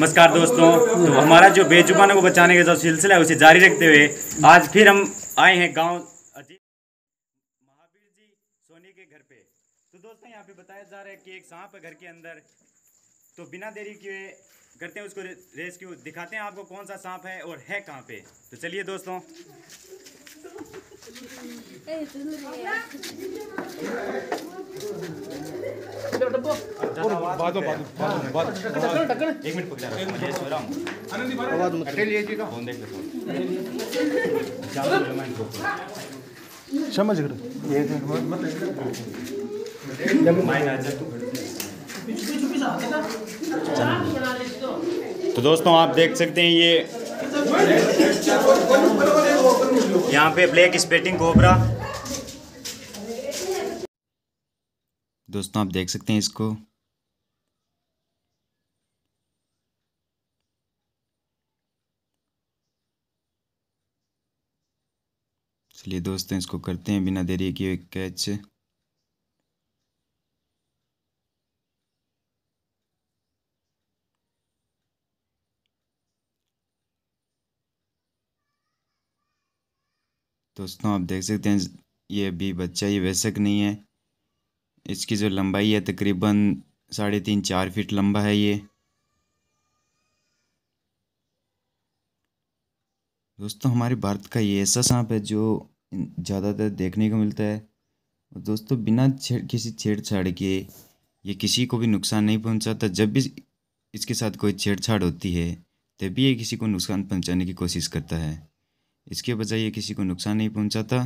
नमस्कार दोस्तों तो हमारा जो बेजुबानों को बचाने का जो सिलसिला है उसे जारी रखते हुए आज फिर हम आए हैं गांव अजीत महावीर जी सोनी के घर पे तो दोस्तों यहाँ पे बताया जा रहा है कि एक सांप है घर के अंदर तो बिना देरी किए करते हैं उसको रेस्क्यू दिखाते हैं आपको कौन सा सांप है और है कहाँ पे तो चलिए दोस्तों ए, समझ गए तो, तो दोस्तों आप देख सकते हैं ये यहाँ पे ब्लैक स्पेटिंग कोबरा दोस्तों आप देख सकते हैं इसको चलिए दोस्तों इसको करते हैं बिना देरी किए कैच दोस्तों आप देख सकते हैं ये अभी बच्चा ये वैसक नहीं है इसकी जो लंबाई है तकरीबन साढ़े तीन चार फीट लंबा है ये दोस्तों हमारे भारत का ये ऐसा सांप है जो ज़्यादातर देखने को मिलता है दोस्तों बिना छेड़ किसी छेड़छाड़ के ये किसी को भी नुकसान नहीं पहुंचाता जब भी इसके साथ कोई छेड़छाड़ होती है तभी ये किसी को नुकसान पहुंचाने की कोशिश करता है इसके बजाय ये किसी को नुकसान नहीं पहुंचाता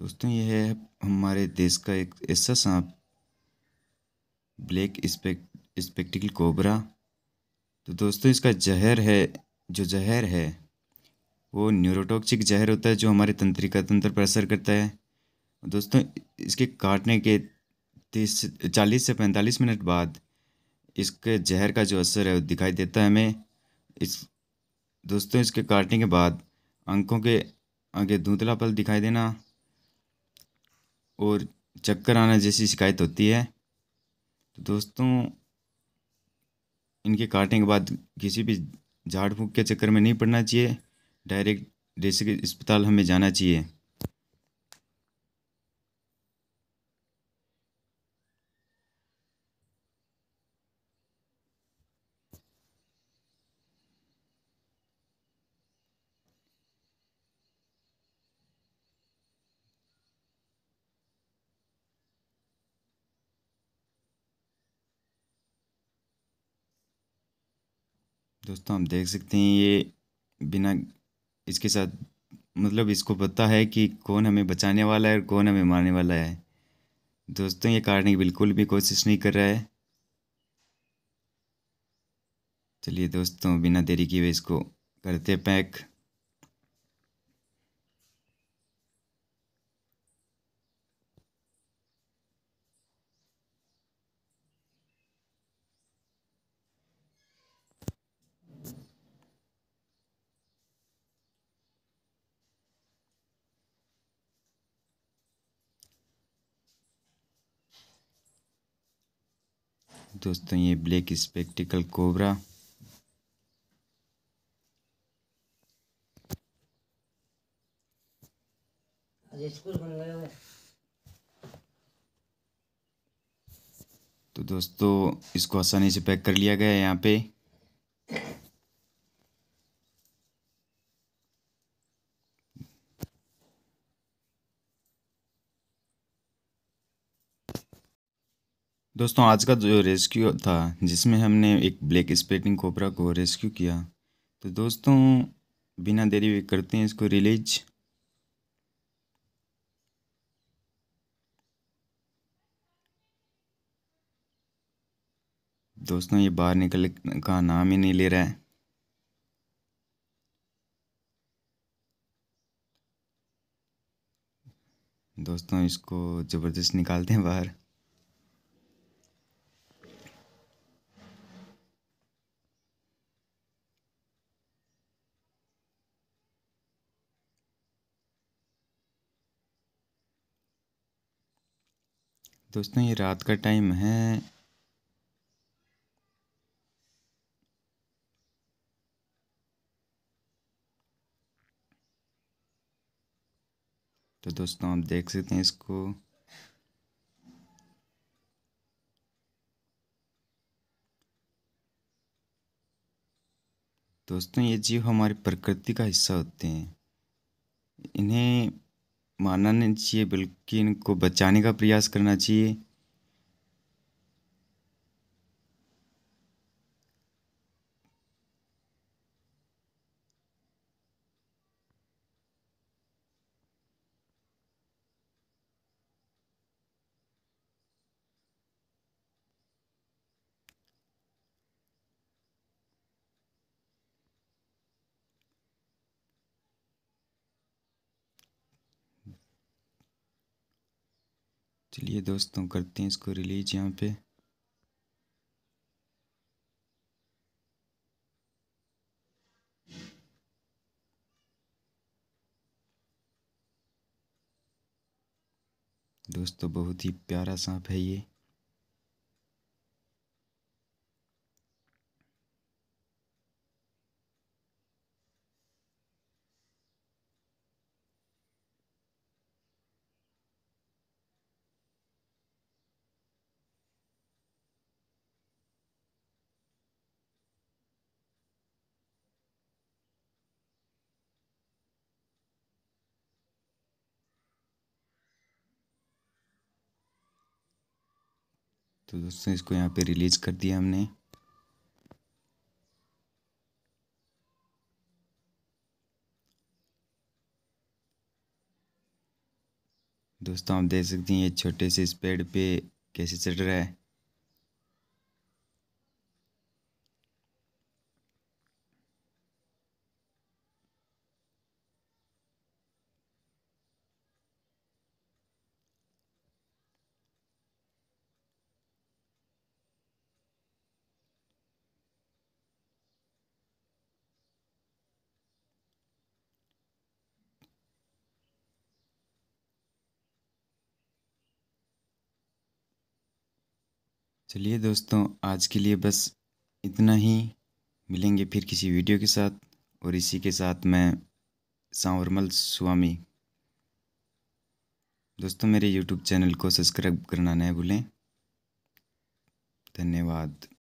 दोस्तों यह है हमारे देश का एक ऐसा सांप ब्लैक स्पेक्ट स्पेक्टिकल कोबरा तो दोस्तों इसका जहर है जो जहर है वो न्यूरोटॉक्सिक जहर होता है जो हमारे तंत्रिका तंत्र पर असर करता है दोस्तों इसके काटने के तीस चालीस से पैंतालीस मिनट बाद इसके जहर का जो असर है वो दिखाई देता है हमें इस दोस्तों इसके काटने के बाद अंकों के आगे धुंधला पल दिखाई देना और चक्कर आना जैसी शिकायत होती है तो दोस्तों इनके काटने के बाद किसी भी झाड़ फूँक के चक्कर में नहीं पड़ना चाहिए डायरेक्ट जैसे कि अस्पताल हमें जाना चाहिए दोस्तों हम देख सकते हैं ये बिना इसके साथ मतलब इसको पता है कि कौन हमें बचाने वाला है और कौन हमें मारने वाला है दोस्तों ये काटने की बिल्कुल भी कोशिश नहीं कर रहा है चलिए दोस्तों बिना देरी किए इसको करते पैक दोस्तों ये ब्लैक स्पेक्टिकल कोबरा तो दोस्तों इसको आसानी से पैक कर लिया गया है यहाँ पे दोस्तों आज का जो रेस्क्यू था जिसमें हमने एक ब्लैक स्पेटिंग कोबरा को रेस्क्यू किया तो दोस्तों बिना देरी वे करते हैं इसको रिलीज दोस्तों ये बाहर निकल का नाम ही नहीं ले रहा है दोस्तों इसको ज़बरदस्त निकालते हैं बाहर दोस्तों ये रात का टाइम है तो दोस्तों आप देख सकते हैं इसको दोस्तों ये जीव हमारी प्रकृति का हिस्सा होते हैं इन्हें मानना नहीं चाहिए बल्कि इनको बचाने का प्रयास करना चाहिए चलिए दोस्तों करते हैं इसको रिलीज यहाँ पे दोस्तों बहुत ही प्यारा सांप है ये तो दोस्तों इसको यहाँ पे रिलीज कर दिया हमने दोस्तों आप देख सकते हैं ये छोटे से इस पेड़ पे कैसे चढ़ रहा है चलिए दोस्तों आज के लिए बस इतना ही मिलेंगे फिर किसी वीडियो के साथ और इसी के साथ मैं सांवरमल स्वामी दोस्तों मेरे यूट्यूब चैनल को सब्सक्राइब करना न भूलें धन्यवाद